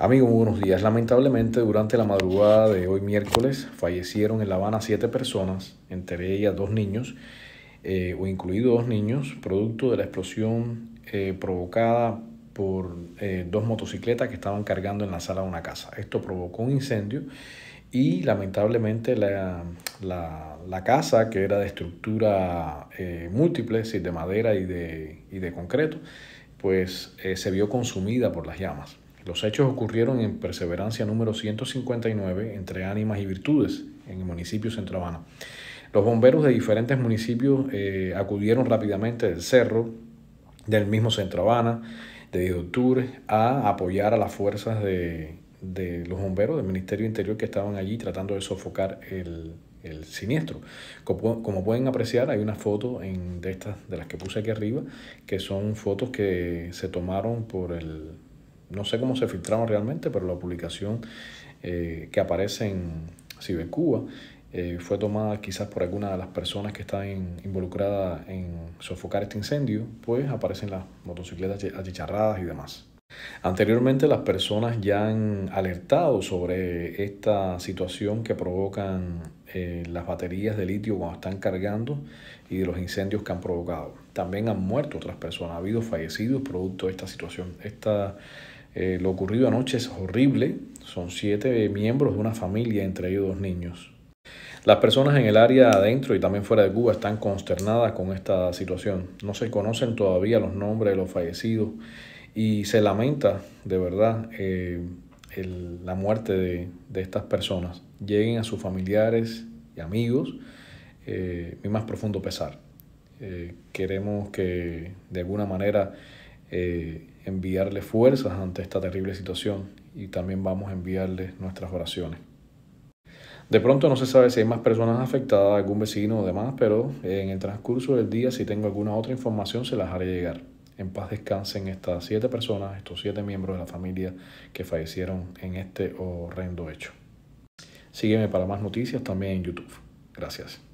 Amigos, buenos días. Lamentablemente, durante la madrugada de hoy miércoles, fallecieron en La Habana siete personas, entre ellas dos niños, eh, o incluidos dos niños, producto de la explosión eh, provocada por eh, dos motocicletas que estaban cargando en la sala de una casa. Esto provocó un incendio y lamentablemente la, casa, que era de estructura múltiple, de madera y de, y de concreto, pues se vio consumida por las llamas. Los hechos ocurrieron en Perseverancia número 159 entre ánimas y virtudes en el municipio Centro Habana. Los bomberos de diferentes municipios eh, acudieron rápidamente del cerro, del mismo Habana, de 10 de octubre, a apoyar a las fuerzas de, los bomberos del Ministerio Interior que estaban allí tratando de sofocar el, siniestro. Como, pueden apreciar, hay una foto en, de estas de las que puse aquí arriba, que son fotos que se tomaron por el no sé cómo se filtraron realmente, pero la publicación eh, que aparece en Cibercuba eh, fue tomada quizás por alguna de las personas que están involucradas en sofocar este incendio, pues aparecen las motocicletas achicharradas y demás. Anteriormente las personas ya han alertado sobre esta situación que provocan eh, las baterías de litio cuando están cargando y de los incendios que han provocado. También han muerto otras personas, ha habido fallecidos producto de esta situación. Eh, lo ocurrido anoche es horrible. Son siete miembros de una familia, entre ellos dos niños. Las personas en el área adentro y también fuera de Cuba están consternadas con esta situación. No se conocen todavía los nombres de los fallecidos y se lamenta de verdad eh, la muerte de, estas personas. Lleguen a sus familiares y amigos eh, mi más profundo pesar. queremos que de alguna manera eh, enviarle fuerzas ante esta terrible situación y también vamos a enviarle nuestras oraciones. De pronto no se sabe si hay más personas afectadas, algún vecino o demás, pero en el transcurso del día, si tengo alguna otra información, se las haré llegar. En paz descansen estas siete personas, estos siete miembros de la familia que fallecieron en este horrendo hecho. Sígueme para más noticias también en YouTube. Gracias.